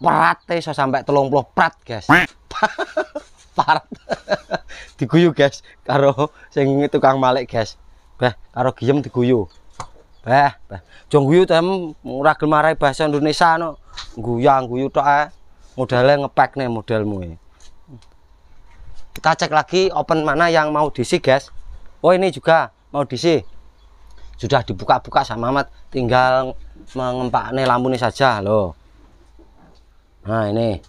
prate saya sampai telung puluh prat guys prat diguyu guys karo sing tukang malik guys bah karo giem diguyu bah bah jong guyu tem murah gemarai bahasa Indonesia no guyang guyu toh eh modelnya ngepack nih modelmu ya e. kita cek lagi open mana yang mau diisi guys oh ini juga mau diisi sudah dibuka-buka sama amat tinggal mengempak nih lampu nih saja loh nah ini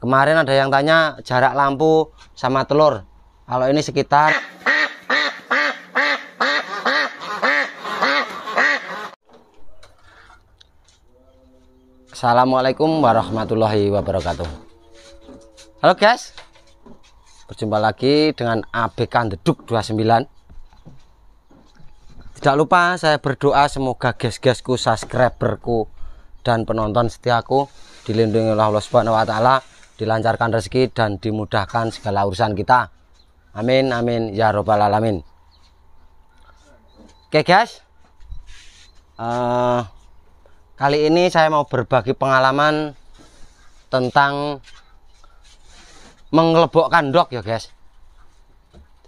kemarin ada yang tanya jarak lampu sama telur kalau ini sekitar Assalamualaikum warahmatullahi wabarakatuh Halo guys Berjumpa lagi dengan ABK Deduk 29 Tidak lupa saya berdoa semoga guys-guysku subscriberku dan penonton setiaku dilindungi oleh Allah Subhanahu wa taala, dilancarkan rezeki dan dimudahkan segala urusan kita. Amin amin ya robbal alamin. Oke guys. Uh, kali ini saya mau berbagi pengalaman tentang mengelebokkan dok ya guys.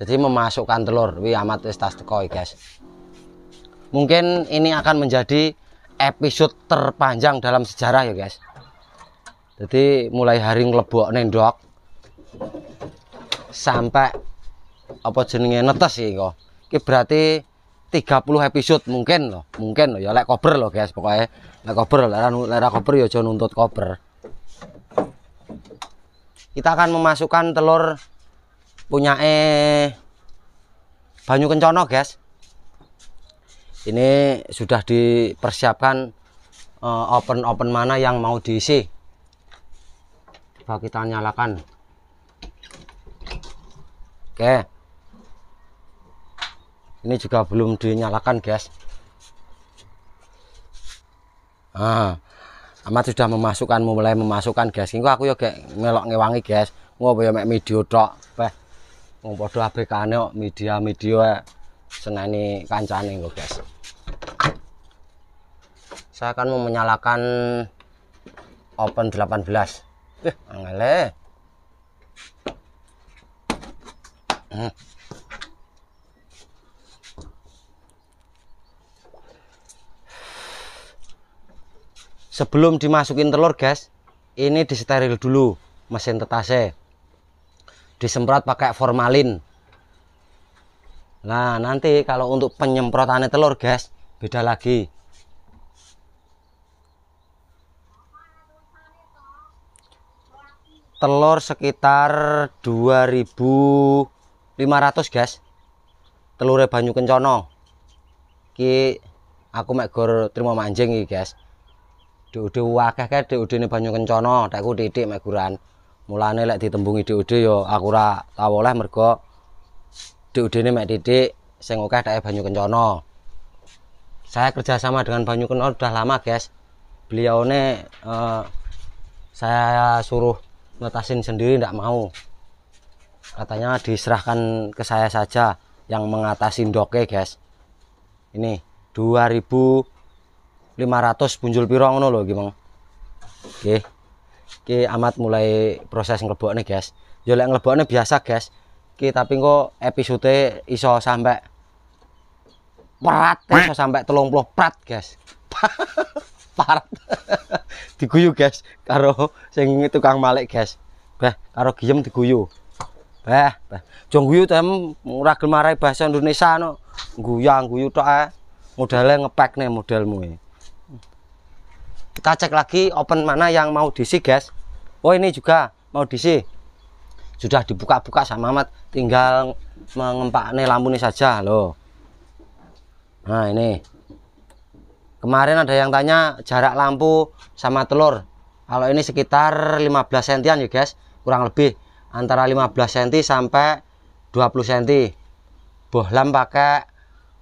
Jadi memasukkan telur, wi amat wis ya, guys. Mungkin ini akan menjadi episode terpanjang dalam sejarah ya guys jadi mulai hari ngelebok nendok sampai apa jenenge netes sih kok ini berarti 30 episode mungkin loh mungkin loh ya lek kober loh guys pokoknya lek kober lek anu, lek kober ya jangan nuntut kober kita akan memasukkan telur punya eh banyu kencono guys ini sudah dipersiapkan eh, open-open uh, mana yang mau diisi coba kita nyalakan oke ini juga belum dinyalakan guys ah amat sudah memasukkan mulai memasukkan guys ini aku ya kayak melok ngewangi guys ngopo ya mek dok. tok peh ngopo do media-media seneni kancane kok guys saya akan mau menyalakan open 18 eh angele hmm. sebelum dimasukin telur guys ini disteril dulu mesin tetase disemprot pakai formalin nah nanti kalau untuk penyemprotannya telur guys beda lagi telur sekitar 2500 guys telurnya banyu kencono ki aku mek gor terima manjing iki guys DOD wakeh kae DOD ne banyu kencono takku titik mek guran mulane lek ditembungi DOD yo ya aku ora tau oleh mergo DOD ne mek titik sing akeh tak e banyu kencono saya kerjasama dengan banyu kencono udah lama guys beliau ne uh, saya suruh ngetasin sendiri tidak mau katanya diserahkan ke saya saja yang mengatasi doke guys ini 2500 punjul pirong, ngono lho gimana oke oke amat mulai proses ngelebok nih guys yo lek ngelebokne biasa guys oke tapi kok episode iso sampai perat, iso sampai telung puluh prat guys fart diguyu guys karo sing tukang malik guys bah karo giyem diguyu bah bah jong guyu ora gelem bahasa Indonesia no guyang guyu tok eh. modelnya ngepek nih modelmu ya. E. kita cek lagi open mana yang mau diisi guys oh ini juga mau diisi sudah dibuka-buka sama amat tinggal mengempak nih lampu ini saja loh nah ini Kemarin ada yang tanya jarak lampu sama telur. Kalau ini sekitar 15 sentian ya guys, kurang lebih antara 15 cm sampai 20 cm. Bohlam pakai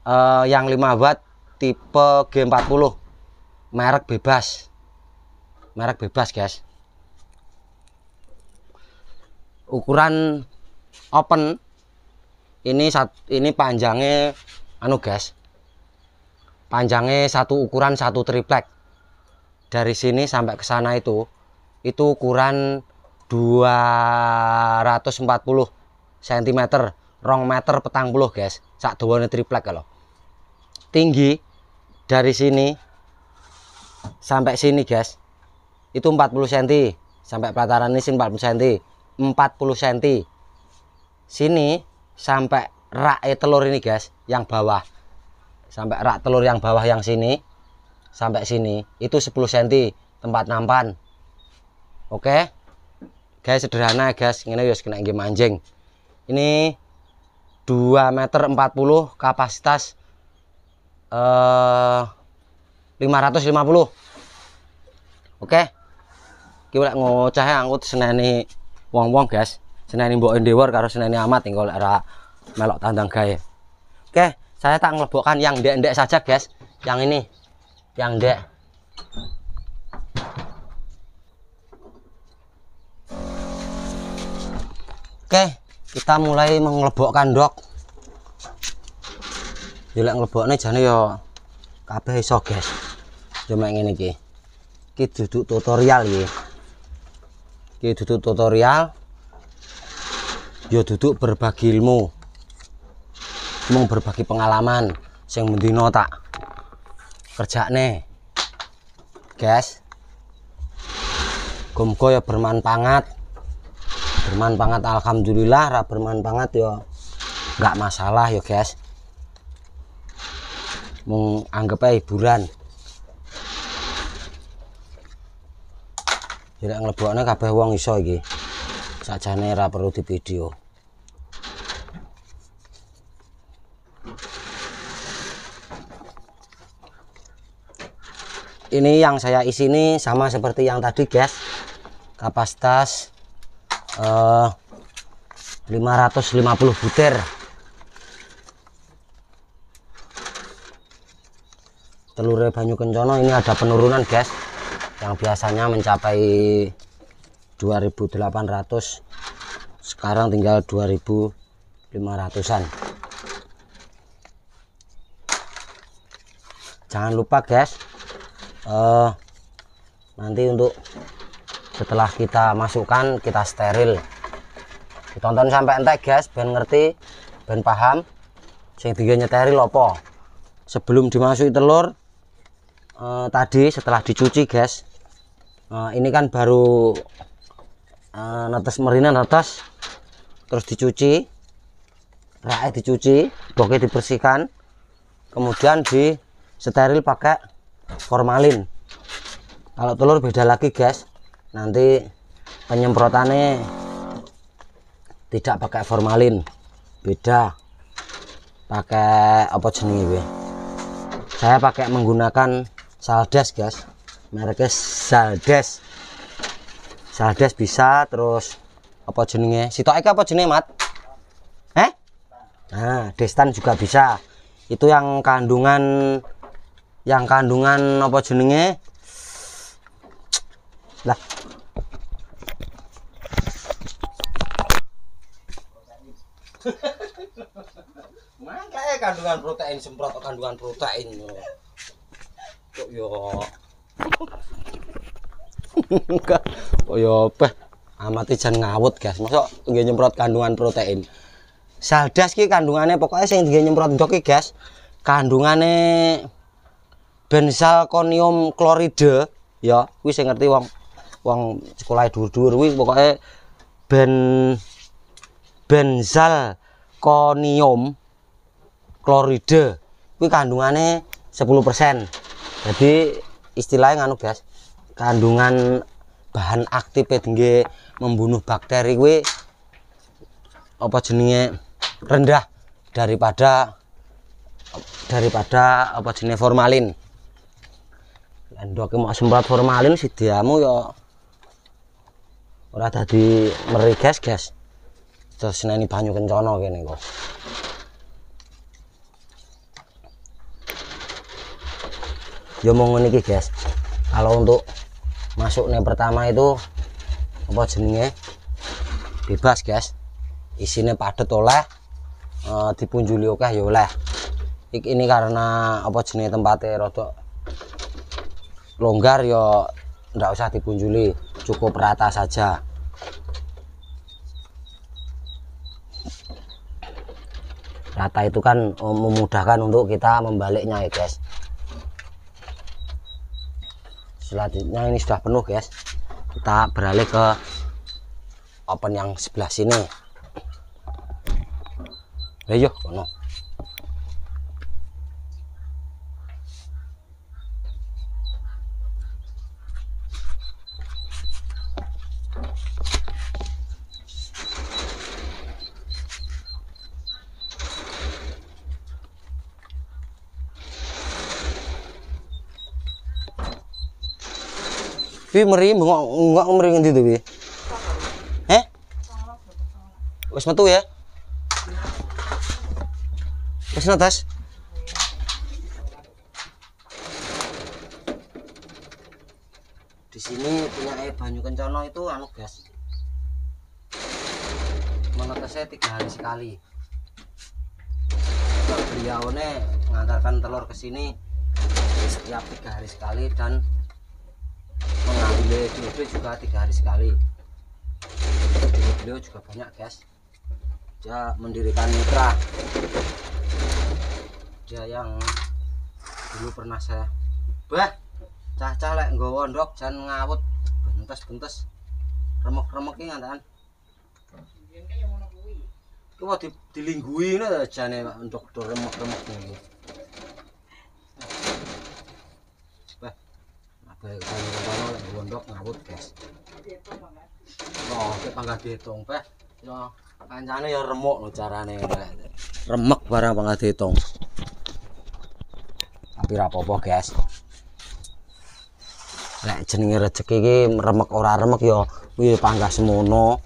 eh, yang 5 watt tipe G40. Merek bebas. Merek bebas, guys. Ukuran open ini saat ini panjangnya anu guys panjangnya satu ukuran satu triplek dari sini sampai ke sana itu itu ukuran 240 cm rong meter petang puluh guys sak dawane triplek kalau tinggi dari sini sampai sini guys itu 40 cm sampai pelataran ini 40 cm 40 cm sini sampai rak e telur ini guys yang bawah sampai rak telur yang bawah yang sini sampai sini itu 10 cm tempat nampan oke okay? guys sederhana guys ini harus kena game anjing ini 2 meter 40 kapasitas eh, uh, 550 oke okay? kita ngocah angkut seneni wong-wong guys seneni mbok endewar karo seneni amat tinggal rak melok tandang gaya oke okay? saya tak ngelebokkan yang ndek-ndek saja guys yang ini yang ndek oke kita mulai mengelebokkan dok jelek ngeleboknya jadi yo kabeh iso guys cuma yang ini ini duduk tutorial ya ini duduk tutorial yo duduk berbagi ilmu mau berbagi pengalaman sing mendino tak nih guys gomko ya bermanfaat bermanfaat alhamdulillah ra bermanfaat yo ya nggak masalah yo ya, guys menganggapnya hiburan tidak ya ngeleboknya kabeh wong iso iki sajane ra perlu di video ini yang saya isi ini sama seperti yang tadi guys kapasitas eh, 550 butir telur banyu kencono ini ada penurunan guys yang biasanya mencapai 2800 sekarang tinggal 2500an jangan lupa guys uh, nanti untuk setelah kita masukkan kita steril ditonton sampai entek guys ben ngerti ben paham sing tiga nyeteri lopo sebelum dimasuki telur uh, tadi setelah dicuci guys uh, ini kan baru uh, netes merina netes terus dicuci rakyat dicuci boke dibersihkan kemudian di steril pakai formalin kalau telur beda lagi guys nanti penyemprotannya tidak pakai formalin beda pakai apa jenis ini saya pakai menggunakan saldes guys mereknya saldes saldes bisa terus apa jenenge sitok apa jenis mat eh nah destan juga bisa itu yang kandungan yang kandungan apa jenenge lah makanya kandungan protein semprot kandungan protein kok yo kok yo apa amati jangan ngawut guys masuk nggih nyemprot kandungan protein saldas ki kandungannya pokoknya sing nggih nyemprot ndok guys kandungannya benzalkonium klorida ya kuwi sing ngerti wong wong sekolah dhuwur-dhuwur kuwi pokoke benzalkonium klorida kuwi kandungane 10%. Jadi istilahnya nganu gas kandungan bahan aktif tinggi e membunuh bakteri kuwi apa jenenge rendah daripada daripada apa jenenge formalin endoke mau semprot formalin sidiamu ya ora udah meri gas-gas. Terus ini banyu kencana kene kok. Ya mau ngene gas. guys. Kalau untuk masuknya pertama itu apa jenenge? Bebas, gas. Isinya padat oleh e, dipunjuli oleh ya oleh. ini karena apa jenenge tempatnya rotok longgar ya enggak usah dipunjuli cukup rata saja rata itu kan oh, memudahkan untuk kita membaliknya ya guys selanjutnya ini sudah penuh guys kita beralih ke open yang sebelah sini ayo iya, kono Pi meri bengok enggak meri ngendi to, Pi? Eh? Wis metu ya? Wis netes. Di sini punya air Banyu Kencono itu anu gas. Menetesnya tiga hari sekali. Beliau ngantarkan telur ke sini setiap tiga hari sekali dan beliau di juga tiga hari sekali jadi beliau juga banyak guys dia mendirikan mitra dia yang dulu pernah saya bah cah-cah lek nggawa ndok ngawut bentes-bentes remok remuk ki ngantakan dilingguin di, nih jane untuk remok remuk ngene kayak kan baru gondok rambut guys. Oh, kayak pangga ditong teh. Yo, kancane ya remuk lo carane. Remek barang pangga ditong. Tapi ra apa-apa guys. Nek jenenge rezeki iki remek ora remek yo kuwi pangga semono.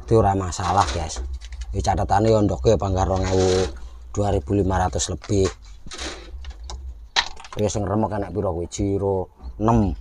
Itu ora masalah guys. Ini catatannya untuk ya panggar 2500 lebih Kris sing remek enak piro kuwi jiro 6.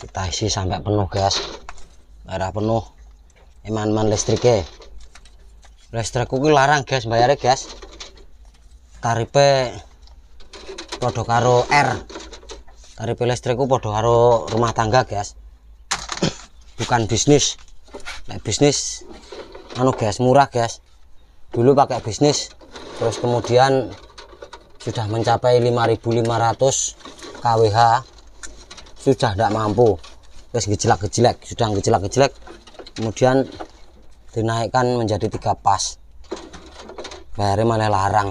kita isi sampai penuh guys darah penuh eman eman listriknya listrik kuwi larang guys bayare, guys tarife produk karo R tarife listrikku produk karo rumah tangga guys bukan bisnis nah, bisnis anu guys murah guys dulu pakai bisnis terus kemudian sudah mencapai 5500 kWh sudah tidak mampu terus gejelak-gejelak sudah gejelak-gejelak kemudian dinaikkan menjadi tiga pas bayarnya malah larang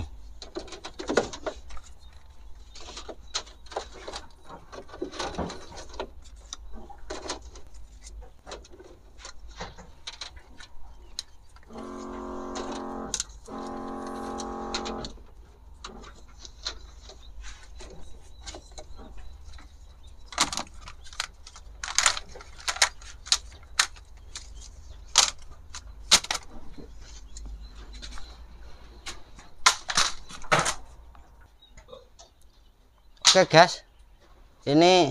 Oke guys, ini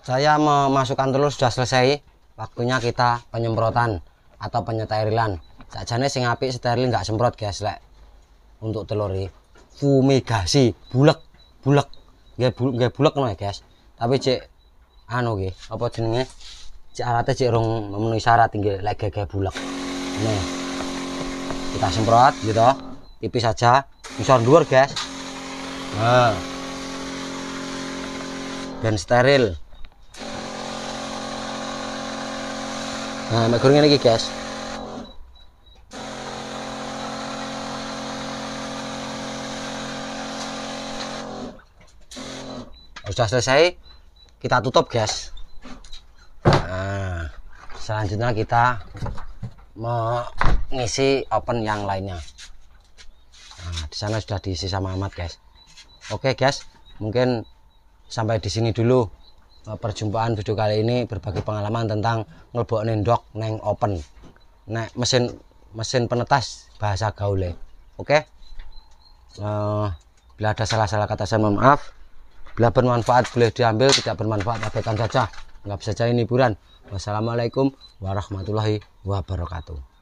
saya memasukkan telur sudah selesai. Waktunya kita penyemprotan atau penyeterilan. Sajane sing apik steril nggak semprot guys lek. Untuk telur ini fumigasi, bulek, bulek. nggak bu, nih bulek no ya, guys. Tapi cek anu guys, apa jenenge? Cek alatnya cek rong memenuhi syarat tinggi lek gak bulek. Nih. Kita semprot gitu. Tipis saja, bisa luar guys nah. dan steril nah mek goreng iki guys sudah selesai kita tutup guys nah, selanjutnya kita mengisi open yang lainnya nah, di sana sudah diisi sama Ahmad, guys oke guys mungkin sampai di sini dulu eh, perjumpaan video kali ini berbagi pengalaman tentang ngelbok nendok neng open nek mesin mesin penetas bahasa gaul oke okay? uh, eh, bila ada salah-salah kata saya mohon maaf bila bermanfaat boleh diambil tidak bermanfaat abaikan saja nggak bisa jadi hiburan wassalamualaikum warahmatullahi wabarakatuh